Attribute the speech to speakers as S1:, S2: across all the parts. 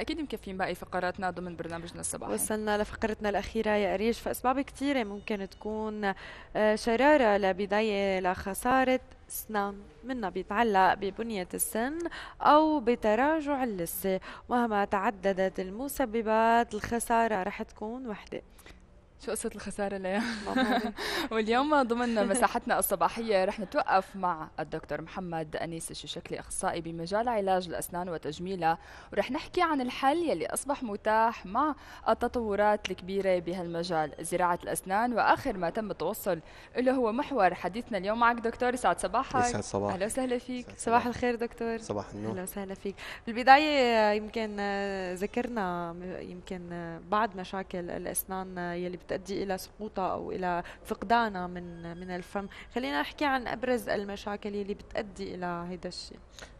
S1: اكيد مكفيين باقي
S2: فقراتنا ضمن برنامجنا الصباحي وصلنا لفقرتنا الاخيره يا اريج فاسباب كثيره ممكن تكون آه، شراره لبدايه لخساره اسنان منا بيتعلق ببنية السن أو بتراجع اللثة مهما تعددت المسببات الخسارة رح تكون وحدة شو قصة الخسارة اليوم؟
S1: واليوم ضمن مساحتنا الصباحية رح نتوقف مع الدكتور محمد أنيس الشيشكلي أخصائي بمجال علاج الأسنان وتجميلها ورح نحكي عن الحل يلي أصبح متاح مع التطورات الكبيرة بهالمجال زراعة الأسنان وآخر ما تم التوصل له هو محور حديثنا اليوم معك دكتور يسعد صباحك يسعد صباحك أهلا وسهلا فيك
S3: صباح
S2: الخير دكتور صباح النور أهلا وسهلا فيك بالبداية يمكن ذكرنا يمكن بعض مشاكل الأسنان يلي تؤدي الى سقوطها او الى فقدانها من من الفم خلينا نحكي عن ابرز المشاكل اللي بتؤدي الى هذا
S3: الشيء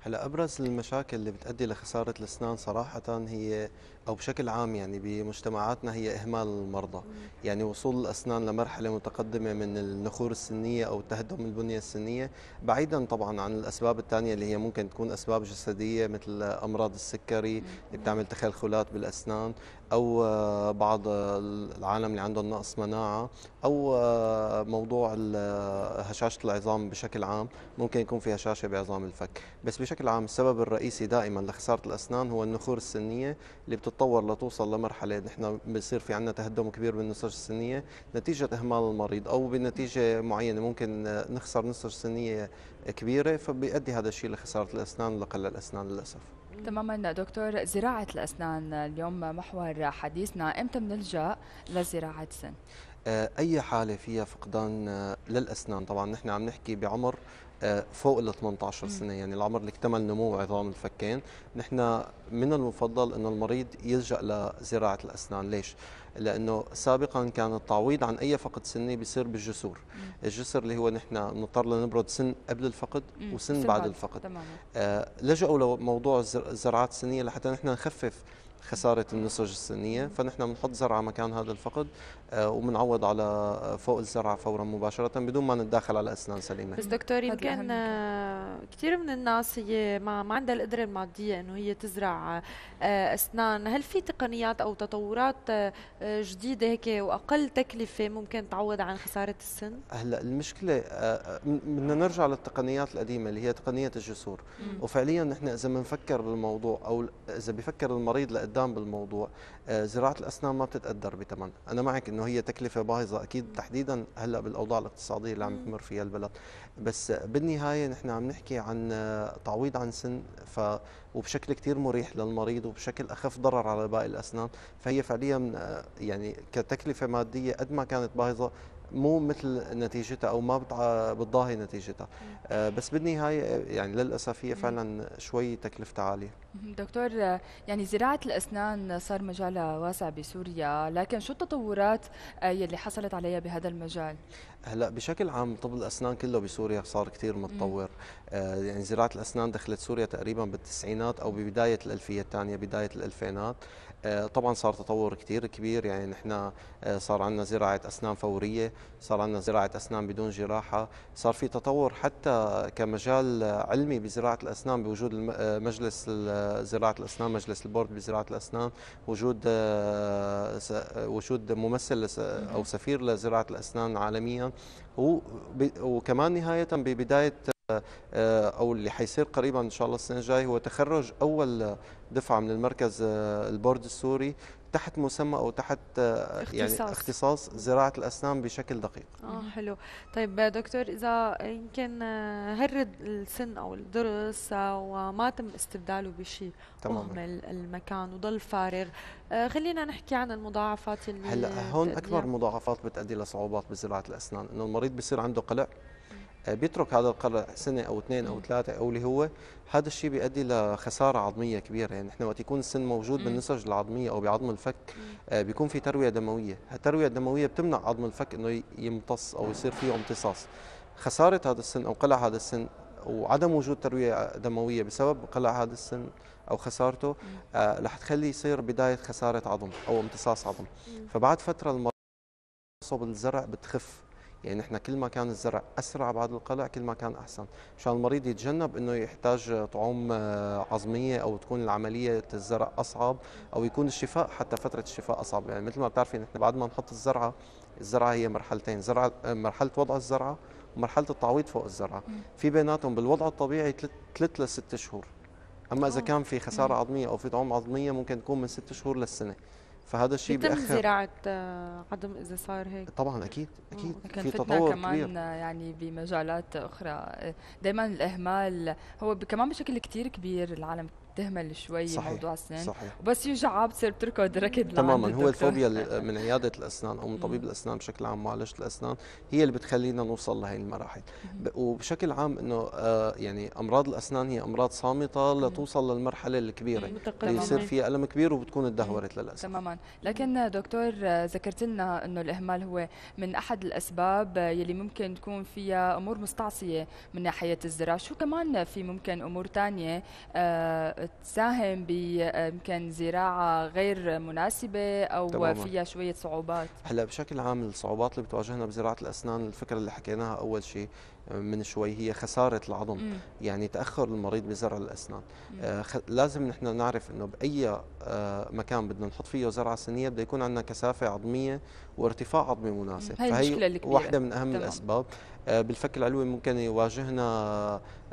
S3: هلا ابرز المشاكل اللي بتؤدي لخساره الاسنان صراحه هي او بشكل عام يعني بمجتمعاتنا هي اهمال المرضى، يعني وصول الاسنان لمرحله متقدمه من النخور السنيه او تهدم البنيه السنيه، بعيدا طبعا عن الاسباب الثانيه اللي هي ممكن تكون اسباب جسديه مثل امراض السكري اللي بتعمل تخلخلات بالاسنان او آه، بعض العالم اللي عندهم نقص مناعه او آه، موضوع آه، هشاشه العظام بشكل عام ممكن يكون في هشاشه بعظام الفك، بس بشكل بشكل عام السبب الرئيسي دائما لخساره الاسنان هو النخور السنيه اللي بتتطور لتوصل لمرحله نحن بصير في عندنا تهدم كبير بالنسج السنيه نتيجه اهمال المريض او بنتيجه معينه ممكن نخسر نسج سنيه كبيره فبيؤدي هذا الشيء لخساره الاسنان وقل الاسنان للاسف.
S1: تماما دكتور زراعه الاسنان اليوم محور حديثنا امتى بنلجا لزراعه السن؟
S3: آه، اي حاله فيها فقدان آه، للاسنان طبعا نحن عم نحكي بعمر فوق ال 18 سنه يعني العمر اللي اكتمل نمو عظام الفكين نحن من المفضل انه المريض يلجا لزراعه الاسنان ليش لانه سابقا كان التعويض عن اي فقد سني بيصير بالجسور الجسر اللي هو نحن بنضطر لنبرد سن قبل الفقد وسن بعد الفقد آه لجأوا لموضوع الزراعات السنيه لحتى نحن نخفف خسارة النسج السنية فنحن بنحط زرعة مكان هذا الفقد آه، وبنعوض على فوق الزرعة فورا مباشرة بدون ما نتداخل على أسنان سليمة بس
S2: دكتور يمكن آه، كثير من الناس هي ما, ما عندها القدرة المادية أنه هي تزرع آه، أسنان هل في تقنيات أو تطورات جديدة هيك وأقل تكلفة ممكن تعوض عن خسارة السن؟
S3: هلا المشكلة بدنا نرجع للتقنيات القديمة اللي هي تقنية الجسور وفعليا نحن إذا بنفكر بالموضوع أو إذا بفكر المريض لأ لقدام بالموضوع آه، زراعه الاسنان ما بتتقدر بثمن انا معك انه هي تكلفه باهظه اكيد تحديدا هلا بالاوضاع الاقتصاديه اللي عم تمر فيها البلد بس بالنهايه نحن عم نحكي عن آه، تعويض عن سن ف وبشكل كثير مريح للمريض وبشكل اخف ضرر على باقي الاسنان فهي فعليا آه، يعني كتكلفه ماديه قد ما كانت باهظه مو مثل نتيجتها او ما بتضاهي نتيجتها آه، بس بالنهايه آه، يعني للاسف هي فعلا شوي تكلفتها عاليه
S1: دكتور آه، يعني زراعه الاسنان صار مجالها واسع بسوريا لكن شو التطورات يلي حصلت عليها بهذا المجال
S3: هلا بشكل عام طب الاسنان كله بسوريا صار كثير متطور آه يعني زراعه الاسنان دخلت سوريا تقريبا بالتسعينات او ببدايه الالفيه الثانيه بدايه الالفينات آه طبعا صار تطور كثير كبير يعني نحن آه صار عندنا زراعه اسنان فوريه صار عندنا زراعه اسنان بدون جراحه صار في تطور حتى كمجال علمي بزراعه الاسنان بوجود آه، مجلس آه، زراعه الاسنان مجلس البورد بزراعه الاسنان وجود آه، وجود ممثل او سفير لزراعه الاسنان عالميا وكمان نهايه ببدايه آه، او اللي حيصير قريبا ان شاء الله السنه الجايه هو تخرج اول دفعه من المركز آه، البورد السوري تحت مسمى او تحت آه، يعني اختصاص اختصاص زراعه الاسنان بشكل دقيق
S2: اه حلو طيب دكتور اذا يمكن هرد السن او الضرس وما تم استبداله بشيء تمام المكان وضل فارغ خلينا نحكي عن المضاعفات اللي هلا هون اكبر
S3: مضاعفات بتؤدي لصعوبات بزراعه الاسنان انه المريض بصير عنده قلق آه، بيترك هذا القرع سنه او اثنين او ثلاثه او اللي هو هذا الشيء بيؤدي لخساره عظميه كبيره يعني نحن وقت يكون السن موجود بالنسج العظميه او بعظم الفك آه، بيكون في ترويه دمويه هالترويه الدمويه بتمنع عظم الفك انه يمتص او يصير فيه امتصاص خساره هذا السن او قلع هذا السن وعدم وجود ترويه دمويه بسبب قلع هذا السن او خسارته آه، رح تخلي يصير بدايه خساره عظم او امتصاص عظم فبعد فتره المرض الزرع بتخف يعني نحن كل ما كان الزرع اسرع بعد القلع كل ما كان احسن مشان المريض يتجنب انه يحتاج طعوم آه، عظميه او تكون العمليه الزرع اصعب او يكون الشفاء حتى فتره الشفاء اصعب يعني مثل ما بتعرفي نحن بعد ما نحط الزرعه الزرعه هي مرحلتين زرع آه، مرحله وضع الزرعه ومرحله التعويض فوق الزرعه في بيناتهم بالوضع الطبيعي ثلاث لست شهور اما اذا آه. كان في خساره عظميه او في طعوم عظميه ممكن تكون من ست شهور للسنه فهذا الشيء بيتم زراعه
S2: آه، عظم اذا صار هيك
S3: طبعا اكيد اكيد في تطور كمان كبير. آه،
S1: يعني بمجالات اخرى آه، دائما الاهمال هو كمان بشكل كتير كبير العالم بتهمل شوي صحيح. موضوع السنان صحيح. وبس يوجعها بتصير بتركض ركض تماما هو الفوبيا
S3: من عياده الاسنان او من طبيب الاسنان بشكل عام معالجه الاسنان هي اللي بتخلينا نوصل لهي المراحل وبشكل عام انه آه، يعني امراض الاسنان هي امراض صامته لتوصل للمرحله الكبيره اللي يصير فيها الم كبير وبتكون تدهورت للاسف
S1: تماما لكن دكتور آه، ذكرت لنا انه الاهمال هو من احد الاسباب آه، يلي ممكن تكون فيها امور مستعصيه من ناحيه الزراعه شو كمان في ممكن امور ثانيه تساهم بيمكن زراعه غير مناسبه او تماما. فيها شويه صعوبات
S3: هلا بشكل عام الصعوبات اللي بتواجهنا بزراعه الاسنان الفكره اللي حكيناها اول شيء آه، من شوي هي خساره العظم مم. يعني تاخر المريض بزرع الاسنان آه لازم نحن نعرف انه باي آه مكان بدنا نحط فيه زرعه سنيه بده يكون عندنا كثافه عظميه وارتفاع عظمي مناسب هي فهي واحده من اهم تمام. الاسباب آه بالفك العلوي ممكن يواجهنا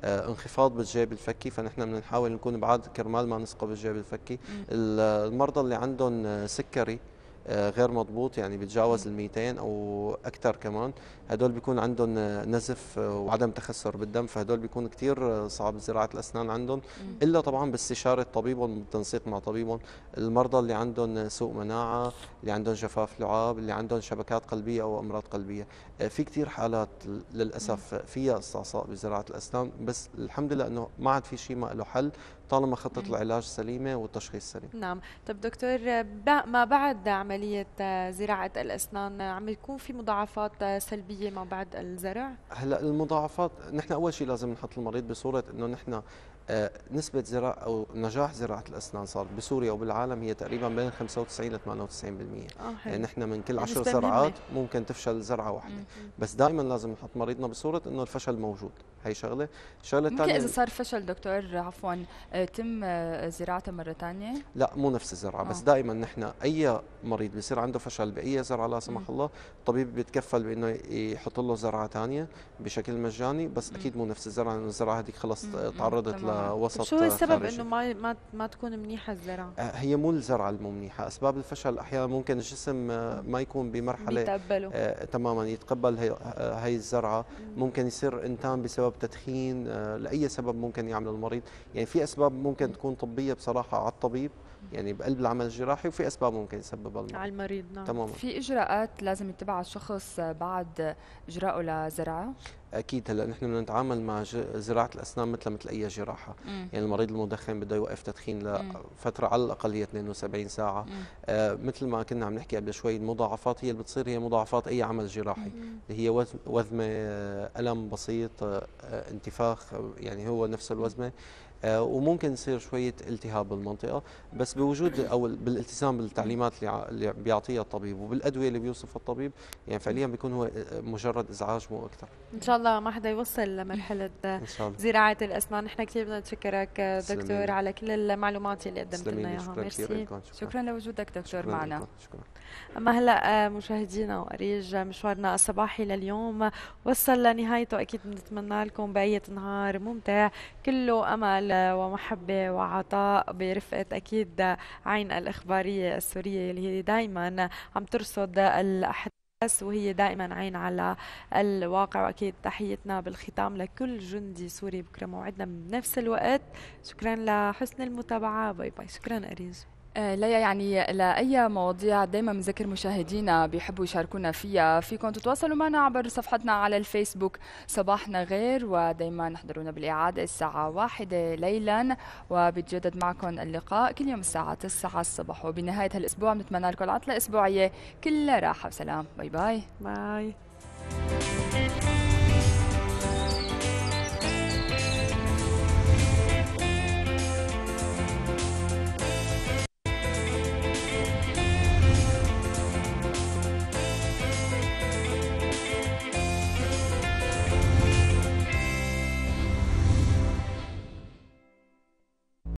S3: آه، انخفاض بالجيب الفكي فنحن بنحاول نكون بعاد كرمال ما نسقى بالجيب الفكي المرضى اللي عندهم آه، سكري آه، غير مضبوط يعني بيتجاوز ال 200 او اكثر كمان هدول بيكون عندهم نزف وعدم تخثر بالدم فهدول بيكون كثير صعب زراعه الاسنان عندهم الا طبعا باستشاره طبيبهم بالتنسيق مع طبيبهم المرضى اللي عندهم سوء مناعه اللي عندهم جفاف لعاب اللي عندهم شبكات قلبيه او امراض قلبيه آه، في كثير حالات للاسف فيها استعصاء بزراعه الاسنان بس الحمد لله انه ما عاد في شيء ما له حل طالما خطه العلاج سليمه والتشخيص سليم
S2: نعم طب دكتور ما بعد عمليه آه، زراعه الاسنان آه، عم يكون في مضاعفات آه، سلبيه ما بعد الزرع
S3: هلا المضاعفات نحن اول شيء لازم نحط المريض بصوره انه نحن آه، نسبة زراعة أو نجاح زراعة الأسنان صار بسوريا وبالعالم هي تقريبا بين 95 ل 98% آه يعني نحن من كل 10 يعني زرعات ممكن تفشل زرعة واحدة بس دائما لازم نحط مريضنا بصورة إنه الفشل موجود هي شغلة الشغلة الثانية ممكن إذا
S1: صار فشل دكتور عفوا آه، تم آه، زراعته مرة ثانية
S3: لا مو نفس الزرعة بس دائما نحن أي مريض بيصير عنده فشل بأي زرعة لا سمح الله الطبيب بيتكفل بإنه يحط له زرعة ثانية بشكل مجاني بس أكيد مو نفس الزرعة لأنه الزرعة هذيك خلص تعرضت وسط شو السبب خارجي. انه
S2: ما ما ما تكون منيحه الزرعه؟
S3: آه، هي مو الزرعه المو منيحه، اسباب الفشل احيانا ممكن الجسم آه، ما يكون بمرحله يتقبله آه تماما يتقبل هي هي آه، الزرعه، ممكن يصير انتان بسبب تدخين آه لاي سبب ممكن يعمل المريض، يعني في اسباب ممكن تكون طبيه بصراحه على الطبيب يعني بقلب العمل الجراحي وفي اسباب ممكن يسببها على
S1: المريض نعم تماما في اجراءات لازم يتبعها الشخص بعد اجرائه لزرعه؟
S3: اكيد هلا نحن بدنا نتعامل مع زراعه الاسنان مثل مثل اي جراحه مم. يعني المريض المدخن بده يوقف تدخين لفتره على الاقل هي 72 ساعه آه مثل ما كنا عم نحكي قبل شوي المضاعفات هي اللي بتصير هي مضاعفات اي عمل جراحي مم. هي وذمه آه، الم بسيط آه, آه، انتفاخ آه، يعني هو نفس الوزمه آه وممكن يصير شويه التهاب بالمنطقه بس بوجود او بالالتزام بالتعليمات اللي بيعطيها الطبيب وبالادويه اللي بيوصفها الطبيب يعني فعليا بيكون هو مجرد ازعاج مو اكثر
S2: شاء الله ما حدا يوصل لمرحله زراعه الاسنان نحن كثير بدنا نتشكرك دكتور على كل المعلومات اللي قدمت لنا اياها ميرسي شكرا لوجودك دكتور شكرا معنا شكرا اما هلا آه، مشاهدينا وأريج مشوارنا الصباحي لليوم وصل لنهايته اكيد بنتمنى لكم بقيه نهار ممتع كله امل ومحبه وعطاء برفقه اكيد عين الاخباريه السوريه اللي هي دائما عم ترصد الاحداث بس وهي دائما عين على الواقع واكيد تحيتنا بالختام لكل جندي سوري بكره موعدنا بنفس الوقت شكرا لحسن المتابعه باي باي شكرا اريز آه، لا يعني
S1: لأي مواضيع دائما بنذكر مشاهدينا بيحبوا يشاركونا فيها فيكم تتواصلوا معنا عبر صفحتنا على الفيسبوك صباحنا غير ودائما نحضرونا بالإعادة الساعة واحدة ليلا وبتجدد معكم اللقاء كل يوم الساعة 9 الصبح وبنهاية هالأسبوع بنتمنى لكم العطلة أسبوعية كلها راحة وسلام باي باي باي